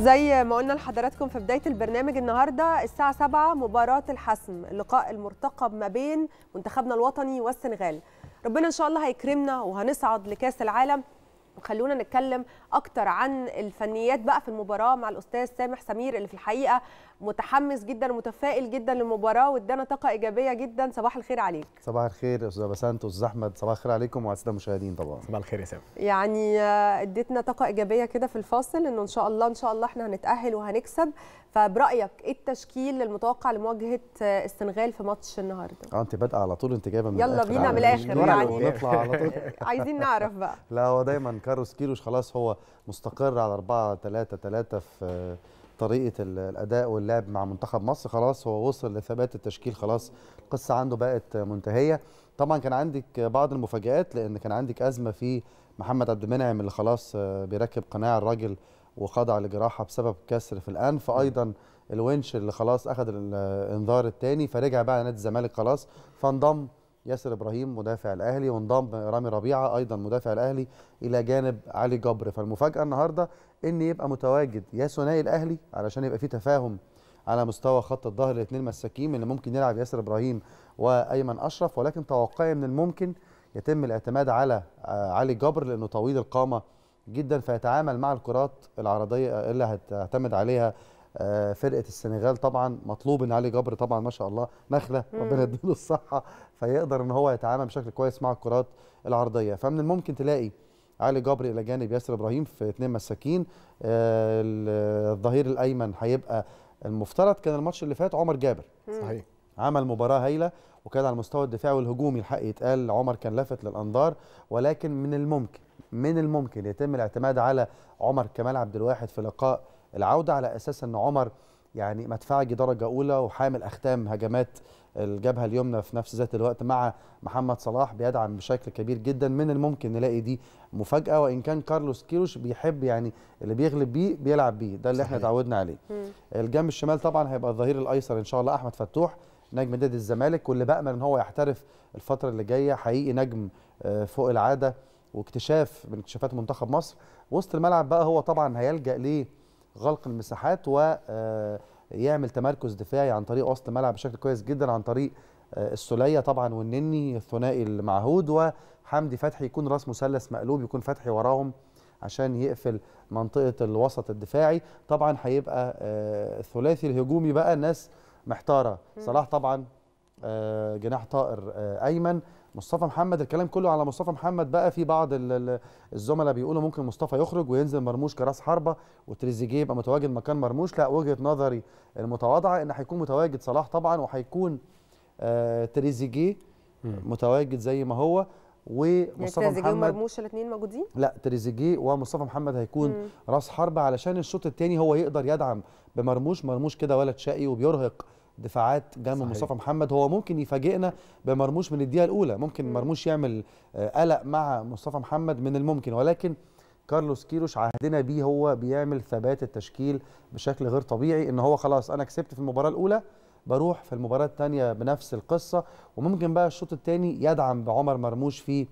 زي ما قلنا لحضراتكم في بداية البرنامج النهاردة الساعة 7 مباراة الحسم اللقاء المرتقب ما بين منتخبنا الوطني والسنغال ربنا إن شاء الله هيكرمنا وهنصعد لكاس العالم وخلونا نتكلم اكتر عن الفنيات بقى في المباراه مع الاستاذ سامح سمير اللي في الحقيقه متحمس جدا ومتفائل جدا للمباراه وادانا طاقه ايجابيه جدا صباح الخير عليك صباح الخير استاذه بسنت واستاذ احمد صباح الخير عليكم وعلى الساده المشاهدين طبعا صباح الخير يا سام يعني آه، اديتنا طاقه ايجابيه كده في الفاصل انه ان شاء الله ان شاء الله احنا هنتاهل وهنكسب فبرايك ايه التشكيل المتوقع لمواجهه آه، السنغال في ماتش النهارده اه انت بادئه على طول انت جايبه من يلا بينا من الاخر يعني نطلع على طول عايزين نعرف بقى لا هو دايما كاروس كيروش خلاص هو مستقر على 4 3 3 في آه، طريقه الاداء واللعب مع منتخب مصر خلاص هو وصل لثبات التشكيل خلاص القصه عنده بقت منتهيه طبعا كان عندك بعض المفاجات لان كان عندك ازمه في محمد عبد المنعم اللي خلاص بيركب قناع الراجل وخضع لجراحه بسبب كسر في الانف ايضا الونش اللي خلاص اخذ الانذار الثاني فرجع بقى نادي الزمالك خلاص فانضم ياسر ابراهيم مدافع الاهلي وانضم رامي ربيعه ايضا مدافع الاهلي الى جانب علي جبر فالمفاجاه النهارده ان يبقى متواجد يا ثنائي الاهلي علشان يبقى في تفاهم على مستوى خط الظهر الاثنين مساكين اللي ممكن يلعب ياسر ابراهيم وايمن اشرف ولكن توقعي من الممكن يتم الاعتماد على آه، علي جبر لانه طويل القامه جدا فيتعامل مع الكرات العرضيه اللي هتعتمد عليها آه، فرقه السنغال طبعا مطلوب ان علي جبر طبعا ما شاء الله نخله ربنا يديله الصحه فيقدر ان هو يتعامل بشكل كويس مع الكرات العرضيه فمن الممكن تلاقي علي جبري الى جانب ياسر ابراهيم في اثنين مساكين آه، الظهير الايمن هيبقى المفترض كان الماتش اللي فات عمر جابر صحيح عمل مباراه هايله وكان على المستوى الدفاعي والهجومي الحق يتقال عمر كان لافت للانظار ولكن من الممكن من الممكن يتم الاعتماد على عمر كمال عبد الواحد في لقاء العوده على اساس ان عمر يعني مدفعجي درجه اولى وحامل اختام هجمات الجبهه اليمنى في نفس ذات الوقت مع محمد صلاح بيدعم بشكل كبير جدا من الممكن نلاقي دي مفاجاه وان كان كارلوس كيروش بيحب يعني اللي بيغلب بيه بيلعب بيه ده اللي صحيح. احنا اتعودنا عليه الجنب الشمال طبعا هيبقى الظهير الايسر ان شاء الله احمد فتوح نجم نادي الزمالك واللي بامل ان هو يحترف الفتره اللي جايه حقيقي نجم آه، فوق العاده واكتشاف من اكتشافات منتخب مصر وسط الملعب بقى هو طبعا هيلجا ليه غلق المساحات ويعمل آه، تمركز دفاعي عن طريق وسط الملعب بشكل كويس جدا عن طريق آه، السلية طبعا والنني الثنائي المعهود وحمدي فتحي يكون راس مثلث مقلوب يكون فتحي وراهم عشان يقفل منطقه الوسط الدفاعي طبعا هيبقى آه، الثلاثي الهجومي بقى الناس محتاره صلاح طبعا جناح طائر ايمن مصطفى محمد الكلام كله على مصطفى محمد بقى في بعض الزملاء بيقولوا ممكن مصطفى يخرج وينزل مرموش كراس حربه وتريزيجيه يبقى متواجد مكان مرموش لا وجهه نظري المتواضعه ان هيكون متواجد صلاح طبعا وهيكون آه تريزيجيه متواجد زي ما هو يعني ومصطفى يعني محمد ومرموش الاثنين موجودين لا تريزيجيه ومصطفى محمد هيكون مم. راس حربه علشان الشوط الثاني هو يقدر يدعم بمرموش مرموش كده ولد شقي وبيرهق دفاعات جنب صحيح. مصطفى محمد هو ممكن يفاجئنا بمرموش من الدقيقه الاولى ممكن مرموش يعمل آه، قلق مع مصطفى محمد من الممكن ولكن كارلوس كيروش عهدنا بيه هو بيعمل ثبات التشكيل بشكل غير طبيعي ان هو خلاص انا كسبت في المباراه الاولى بروح في المباراه الثانيه بنفس القصه وممكن بقى الشوط الثاني يدعم بعمر مرموش في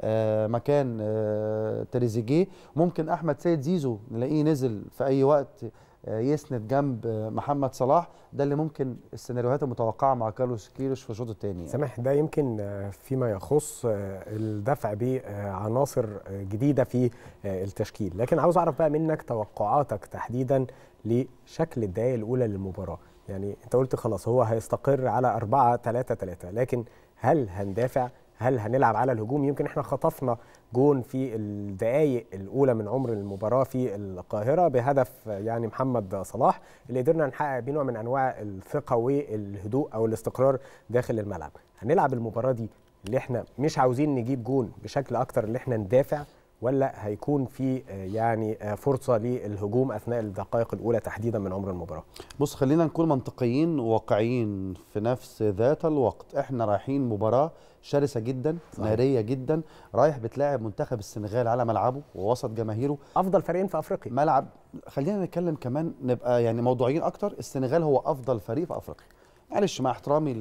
آه، مكان آه، تريزيجيه ممكن احمد سيد زيزو نلاقيه نزل في اي وقت يسند جنب محمد صلاح ده اللي ممكن السيناريوهات المتوقعه مع كارلوس كيروش في الشوط الثاني يعني. سامح ده يمكن فيما يخص الدفع بعناصر جديده في التشكيل لكن عاوز اعرف بقى منك توقعاتك تحديدا لشكل الدقائق الاولى للمباراه يعني انت قلت خلاص هو هيستقر على 4 3 3 لكن هل هندافع هل هنلعب على الهجوم يمكن احنا خطفنا جون في الدقائق الاولى من عمر المباراه في القاهره بهدف يعني محمد صلاح اللي قدرنا نحقق بنوع نوع من انواع الثقه والهدوء او الاستقرار داخل الملعب هنلعب المباراه دي اللي احنا مش عاوزين نجيب جون بشكل اكتر اللي احنا ندافع ولا هيكون في آه، يعني آه، فرصه للهجوم اثناء الدقائق الاولى تحديدا من عمر المباراه بص خلينا نكون منطقيين وواقعيين في نفس ذات الوقت احنا رايحين مباراه شرسه جدا صحيح. ناريه جدا رايح بتلاعب منتخب السنغال على ملعبه ووسط جماهيره افضل فريقين في افريقيا ملعب خلينا نتكلم كمان نبقى يعني موضوعيين اكتر السنغال هو افضل فريق في افريقيا معلش مع احترامي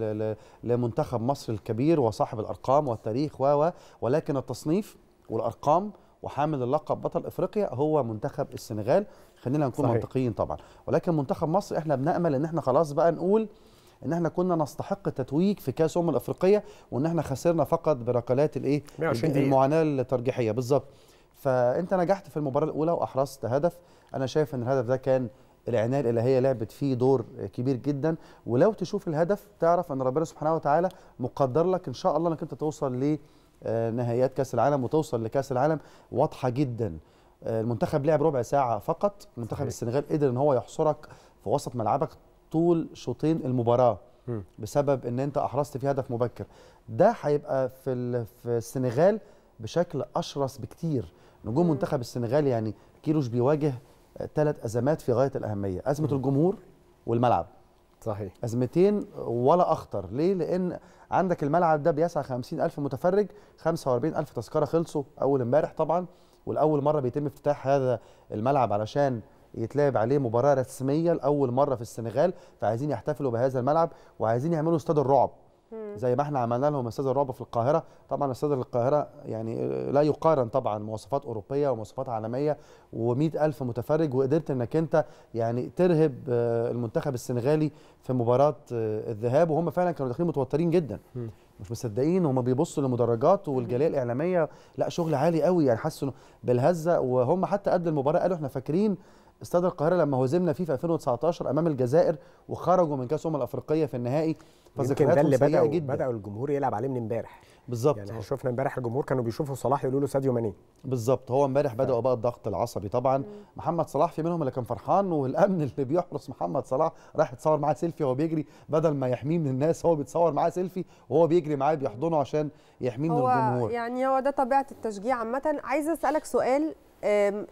لمنتخب مصر الكبير وصاحب الارقام والتاريخ و ولكن التصنيف والارقام وحامل اللقب بطل افريقيا هو منتخب السنغال خلينا نكون صحيح. منطقيين طبعا ولكن منتخب مصر احنا بنامل ان احنا خلاص بقى نقول ان احنا كنا نستحق التتويج في كاس امم الافريقيه وان احنا خسرنا فقط بركلات الايه المعاناه الترجيحيه بالظبط فانت نجحت في المباراه الاولى واحرزت هدف انا شايف ان الهدف ده كان العنايه الالهيه لعبت فيه دور كبير جدا ولو تشوف الهدف تعرف ان ربنا سبحانه وتعالى مقدر لك ان شاء الله انك انت توصل آه، نهائيات كاس العالم وتوصل لكاس العالم واضحه جدا آه، المنتخب لعب ربع ساعه فقط منتخب السنغال قدر ان هو يحصرك في وسط ملعبك طول شوطين المباراه بسبب ان انت احرزت في هدف مبكر ده هيبقى في في السنغال بشكل اشرس بكتير نجوم منتخب السنغال يعني كيروش بيواجه ثلاث ازمات في غايه الاهميه ازمه الجمهور والملعب صحيح ازمتين ولا اخطر ليه لان عندك الملعب ده بيسع ألف متفرج 45 ألف تذكره خلصوا اول امبارح طبعا والاول مره بيتم افتتاح هذا الملعب علشان يتلعب عليه مباراه رسميه لاول مره في السنغال فعايزين يحتفلوا بهذا الملعب وعايزين يعملوا استاد الرعب زي ما احنا عملنا لهم استاذ الرعب في القاهره طبعا استاذ القاهره يعني لا يقارن طبعا مواصفات اوروبيه ومواصفات عالميه و الف متفرج وقدرت انك انت يعني ترهب آه، المنتخب السنغالي في مباراه آه، الذهاب وهم فعلا كانوا داخلين متوترين جدا مش مصدقين هم بيبصوا للمدرجات والجاليه الاعلاميه لا شغل عالي قوي يعني حسوا بالهزه وهم حتى قبل المباراه قالوا احنا فاكرين استاد القاهره لما هزمنا فيه في 2019 امام الجزائر وخرجوا من كاس الامم الافريقيه في النهائي فذكرياتهم ده اللي بدأوا جدا بدأوا الجمهور يلعب عليه من امبارح بالظبط يعني شفنا امبارح الجمهور كانوا بيشوفوا صلاح يقولوا له ساديو ماني بالظبط هو امبارح بدأوا بقى الضغط العصبي طبعا مم. محمد صلاح في منهم اللي كان فرحان والامن اللي بيحرس محمد صلاح راح يتصور معاه سيلفي وهو بيجري بدل ما يحميه من الناس هو بيتصور معاه سيلفي وهو بيجري معاه بيحضنه عشان يحميه من الجمهور يعني هو ده طبيعه التشجيع عامه عايز اسالك سؤال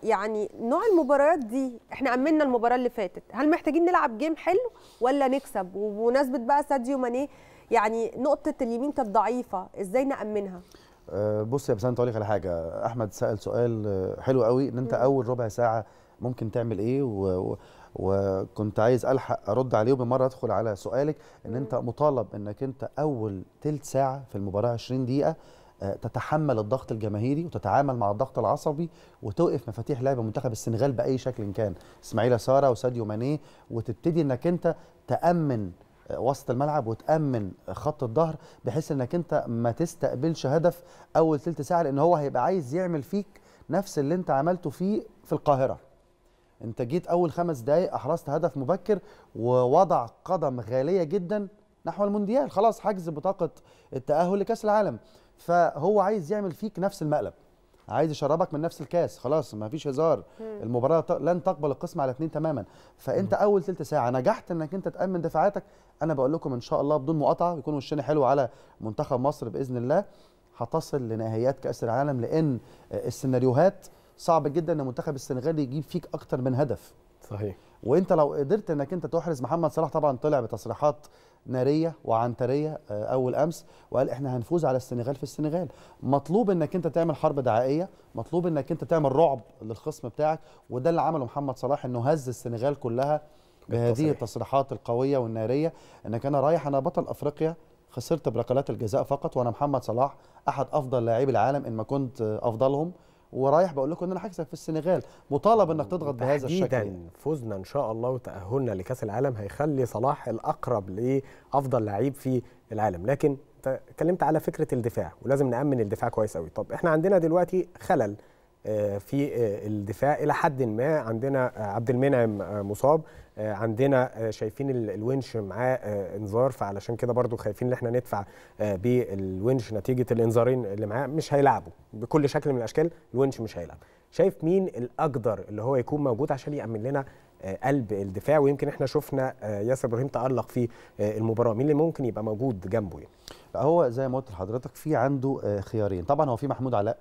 يعني نوع المباريات دي احنا امنا المباراه اللي فاتت هل محتاجين نلعب جيم حلو ولا نكسب وبمناسبه بقى ساديو ماني يعني نقطه اليمين كانت ضعيفه ازاي نامنها آه، بص يا بسام طالق على حاجه احمد سال سؤال آه، حلو قوي ان انت م. اول ربع ساعه ممكن تعمل ايه و... وكنت عايز الحق ارد عليه وبمره ادخل على سؤالك ان انت مطالب انك انت اول ثلث ساعه في المباراه 20 دقيقه تتحمل الضغط الجماهيري وتتعامل مع الضغط العصبي وتوقف مفاتيح لعب منتخب السنغال باي شكل كان اسماعيل ساره وساديو ماني وتبتدي انك انت تامن آه، وسط الملعب وتامن خط الظهر بحيث انك انت ما تستقبلش هدف اول ثلث ساعه لان هو هيبقى عايز يعمل فيك نفس اللي انت عملته فيه في القاهره انت جيت اول خمس دقائق احرزت هدف مبكر ووضع قدم غاليه جدا نحو المونديال خلاص حجز بطاقه التاهل لكاس العالم فهو عايز يعمل فيك نفس المقلب عايز يشربك من نفس الكاس خلاص ما فيش هزار المباراه لن تقبل القسم على اثنين تماما فانت اول ثلث ساعه نجحت انك انت تامن دفاعاتك انا بقول لكم ان شاء الله بدون مقاطعه يكون وشنا حلو على منتخب مصر باذن الله هتصل لنهائيات كاس العالم لان السيناريوهات صعب جدا ان منتخب السنغال يجيب فيك اكتر من هدف صحيح وانت لو قدرت انك انت تحرز محمد صلاح طبعا طلع بتصريحات ناريه وعنتريه آه، اول امس وقال احنا هنفوز على السنغال في السنغال مطلوب انك انت تعمل حرب دعائيه مطلوب انك انت تعمل رعب للخصم بتاعك وده اللي عمله محمد صلاح انه هز السنغال كلها بهذه التصريحات القويه والناريه انك انا رايح انا بطل افريقيا خسرت بركلات الجزاء فقط وانا محمد صلاح احد افضل لاعبي العالم ان ما كنت آه، افضلهم ورايح بقول لكم ان انا هكسب في السنغال مطالب انك تضغط بهذا الشكل يعني. تحديدا فوزنا ان شاء الله وتاهلنا لكاس العالم هيخلي صلاح الاقرب لافضل لعيب في العالم لكن اتكلمت على فكره الدفاع ولازم نامن الدفاع كويس قوي طب احنا عندنا دلوقتي خلل آه، في آه، الدفاع الى حد ما عندنا آه، عبد المنعم مصاب آه، عندنا آه، شايفين الونش معاه آه، انذار فعلشان كده برضو خايفين ان احنا ندفع بالونش نتيجه الانذارين اللي معاه مش هيلعبوا بكل شكل من الاشكال الونش مش هيلعب شايف مين الاقدر اللي هو يكون موجود عشان يامن لنا قلب الدفاع ويمكن احنا شفنا ياسر ابراهيم تالق في المباراه مين اللي ممكن يبقى موجود جنبه يعني هو زي ما قلت لحضرتك في عنده خيارين طبعا هو في محمود علاء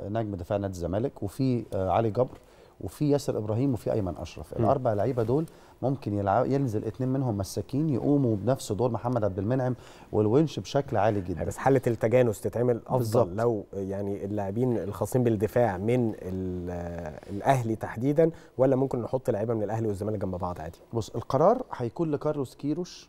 نجم دفاع نادي الزمالك وفي علي جبر وفي ياسر ابراهيم وفي ايمن اشرف الاربع لعيبه دول ممكن يلعب ينزل اثنين منهم مساكين يقوموا بنفس دور محمد عبد المنعم والونش بشكل عالي جدا بس حاله التجانس تتعمل افضل بالزبط. لو يعني اللاعبين الخاصين بالدفاع من الاهلي تحديدا ولا ممكن نحط لعيبه من الاهلي والزمالك جنب بعض عادي بص القرار هيكون لكارلوس كيروش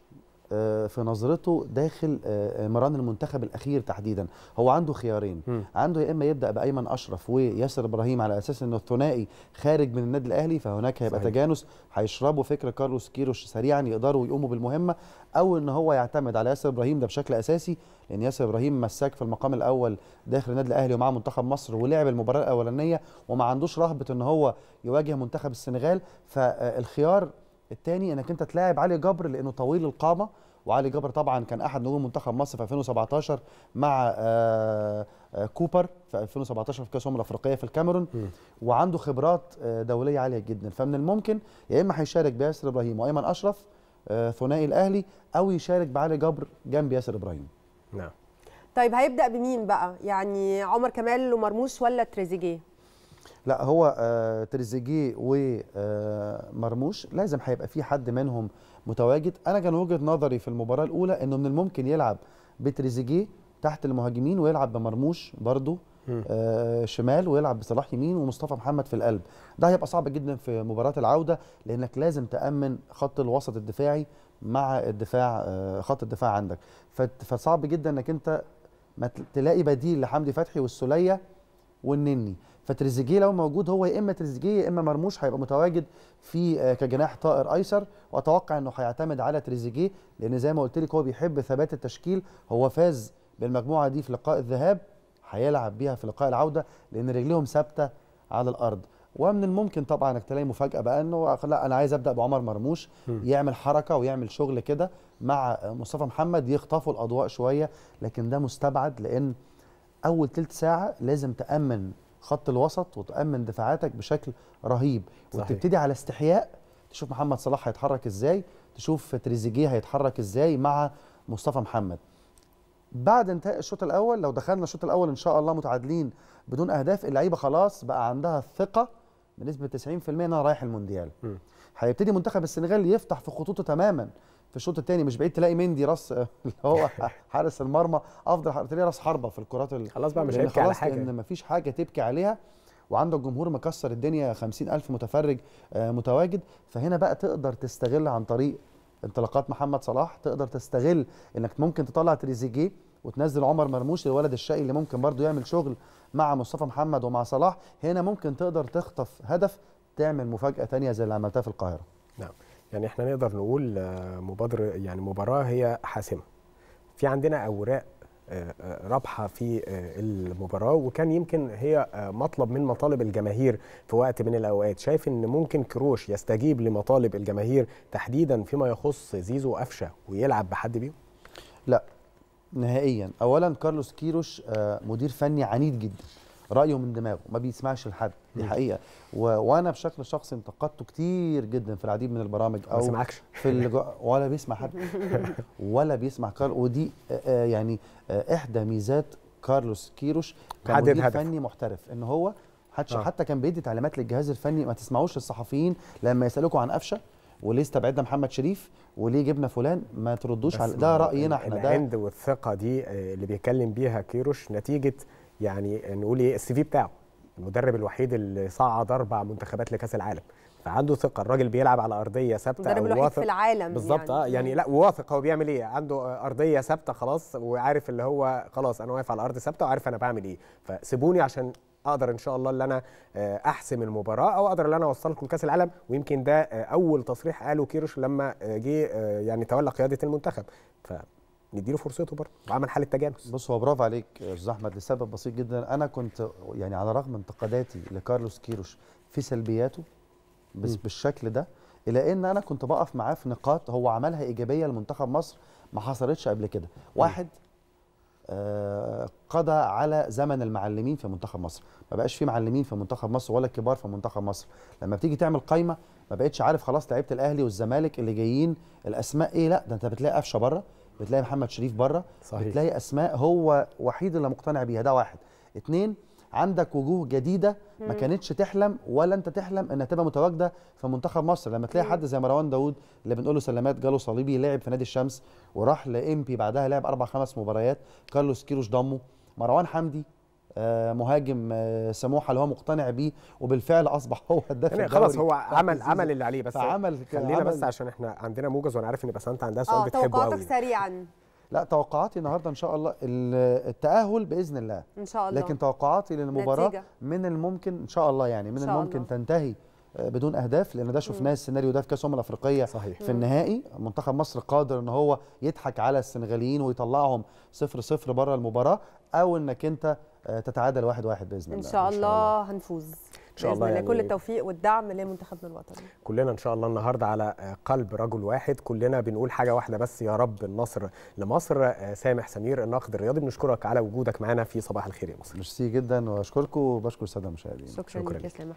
آه، في نظرته داخل آه، آه، مران المنتخب الاخير تحديدا هو عنده خيارين م. عنده يا اما يبدا بايمن اشرف وياسر ابراهيم على اساس انه الثنائي خارج من النادي الاهلي فهناك هيبقى صحيح. تجانس هيشربوا فكره كارلوس كيروش سريعا يقدروا يقوموا بالمهمه او ان هو يعتمد على ياسر ابراهيم ده بشكل اساسي لان ياسر ابراهيم مساك في المقام الاول داخل النادي الاهلي ومعاه منتخب مصر ولعب المباراه الاولانيه وما عندوش رهبه ان هو يواجه منتخب السنغال فالخيار الثاني انك انت تلاعب علي جبر لانه طويل القامه وعلي جبر طبعا كان احد نجوم منتخب مصر في 2017 مع آه، آه، كوبر في 2017 في كاس الامم الافريقيه في الكاميرون وعنده خبرات آه، دوليه عاليه جدا فمن الممكن يا اما هيشارك بياسر ابراهيم وايمن اشرف ثنائي الاهلي او يشارك بعلي جبر جنب ياسر ابراهيم نعم طيب هيبدا بمين بقى يعني عمر كمال ومرموش ولا تريزيجيه لا هو آه تريزيجيه ومرموش آه، لازم هيبقى في حد منهم متواجد انا كان وجهه نظري في المباراه الاولى انه من الممكن يلعب بتريزيجيه تحت المهاجمين ويلعب بمرموش برضه آه شمال ويلعب بصلاح يمين ومصطفى محمد في القلب ده هيبقى صعب جدا في مباراه العوده لانك لازم تامن خط الوسط الدفاعي مع الدفاع آه خط الدفاع عندك فصعب جدا انك انت ما تلاقي بديل لحمدي فتحي والسوليه والنني فتريزيجيه لو موجود هو يا اما تريزيجيه يا اما مرموش هيبقى متواجد في آه، كجناح طائر ايسر واتوقع انه هيعتمد على تريزيجيه لان زي ما قلت لك هو بيحب ثبات التشكيل هو فاز بالمجموعه دي في لقاء الذهاب هيلعب بيها في لقاء العوده لان رجليهم ثابته على الارض ومن الممكن طبعا انك تلاقي مفاجاه بقى انه لا انا عايز ابدا بعمر مرموش يعمل حركه ويعمل شغل كده مع آه، مصطفى محمد يخطفوا الاضواء شويه لكن ده مستبعد لان اول ثلث ساعه لازم تامن خط الوسط وتامن دفاعاتك بشكل رهيب صحيح. وتبتدي على استحياء تشوف محمد صلاح هيتحرك ازاي تشوف تريزيجيه هيتحرك ازاي مع مصطفى محمد بعد انتهاء الشوط الاول لو دخلنا الشوط الاول ان شاء الله متعادلين بدون اهداف اللعيبه خلاص بقى عندها الثقه بنسبه 90% انها رايح المونديال م. هيبتدي منتخب السنغال يفتح في خطوطه تماما في الشوط الثاني مش بعيد تلاقي مندي راس اللي هو حارس المرمى افضل تلاقي راس حربه في الكرات خلاص بقى مش هيبكي على حاجه ان مفيش حاجه تبكي عليها وعندك جمهور مكسر الدنيا 50000 متفرج آه، متواجد فهنا بقى تقدر تستغل عن طريق انطلاقات محمد صلاح تقدر تستغل انك ممكن تطلع تريزيجيه وتنزل عمر مرموش الولد الشقي اللي ممكن برضه يعمل شغل مع مصطفى محمد ومع صلاح هنا ممكن تقدر تخطف هدف تعمل مفاجاه ثانيه زي اللي عملتها في القاهره نعم يعني احنا نقدر نقول آه، مبادرة يعني مباراة هي حاسمة في عندنا أوراق آه، آه، رابحه في المباراه وكان يمكن هي مطلب من مطالب الجماهير في وقت من الاوقات شايف ان ممكن كروش يستجيب لمطالب الجماهير تحديدا فيما يخص زيزو وقفشه ويلعب بحد بيهم لا نهائيا اولا كارلوس كيروش مدير فني عنيد جدا رايه من دماغه ما بيسمعش لحد دي حقيقه و... وانا بشكل شخصي انتقدته كتير جدا في العديد من البرامج او سمعكش. في الج... ولا بيسمع حد ولا بيسمع كارل ودي يعني احدى ميزات كارلوس كيروش كمدير فني محترف ان هو حتى آه. حتى كان بيدي تعليمات للجهاز الفني ما تسمعوش للصحفيين لما يسالوكوا عن قفشه وليه استبعدنا محمد شريف وليه جبنا فلان ما تردوش على ده راينا احنا ده الهند والثقه دي اللي بيتكلم بيها كيروش نتيجه يعني نقول ايه السي في بتاعه المدرب الوحيد اللي صعد اربع منتخبات لكاس العالم فعنده ثقه الراجل بيلعب على ارضيه ثابته المدرب الوحيد في العالم بالظبط آه، يعني. اه يعني لا وواثق هو بيعمل ايه عنده ارضيه ثابته خلاص وعارف اللي هو خلاص انا واقف على الارض ثابته وعارف انا بعمل ايه فسيبوني عشان اقدر ان شاء الله اللي انا آه، احسم المباراه او اقدر ان انا اوصلكم كاس العالم ويمكن ده آه، اول تصريح قاله كيروش لما جه يعني تولى قياده المنتخب ف نديله فرصته برضه وعمل حاله تجانس بص هو برافو عليك يا استاذ احمد لسبب بسيط جدا انا كنت يعني على رغم انتقاداتي لكارلوس كيروش في سلبياته بس م. بالشكل ده الا ان انا كنت بقف معاه في نقاط هو عملها ايجابيه لمنتخب مصر ما حصلتش قبل كده واحد آه قضى على زمن المعلمين في منتخب مصر ما بقاش في معلمين في منتخب مصر ولا كبار في منتخب مصر لما بتيجي تعمل قايمه ما بقتش عارف خلاص لعيبه الاهلي والزمالك اللي جايين الاسماء ايه لا ده انت بتلاقي قفشه بره بتلاقي محمد شريف بره صحيح. بتلاقي اسماء هو وحيد اللي مقتنع بيها ده واحد اتنين عندك وجوه جديده ما كانتش تحلم ولا انت تحلم انها تبقى متواجده في منتخب مصر لما تلاقي حد زي مروان داوود اللي بنقول له سلامات جاله صليبي لعب في نادي الشمس وراح لامبي بعدها لعب اربع خمس مباريات كارلوس كيروش ضمه مروان حمدي آه، مهاجم آه، سموحه اللي هو مقتنع بيه وبالفعل اصبح هو هداف يعني خلاص هو عمل عمل اللي عليه بس عمل خلينا بس عشان احنا عندنا موجز وانا عارف ان بسانت عندها سؤال آه، بتحبه قوي توقعاتك سريعا لا توقعاتي النهارده ان شاء الله التاهل باذن الله ان شاء الله لكن توقعاتي للمباراه نتيجة. من الممكن ان شاء الله يعني من الممكن الله. تنتهي بدون اهداف لان ده شفناه السيناريو ده في كاس الامم الافريقيه صحيح. في النهائي منتخب مصر قادر ان هو يضحك على السنغاليين ويطلعهم 0 0 بره المباراه او انك انت آه، تتعادل واحد واحد باذن الله ان شاء الله هنفوز ان شاء الله يعني كل التوفيق والدعم لمنتخبنا الوطني كلنا ان شاء الله النهارده على آه، قلب رجل واحد كلنا بنقول حاجه واحده بس يا رب النصر لمصر آه، سامح سمير الناقد الرياضي بنشكرك على وجودك معانا في صباح الخير يا مصر ميرسي جدا واشكركم وبشكر الساده المشاهدين شكرا, شكرا لك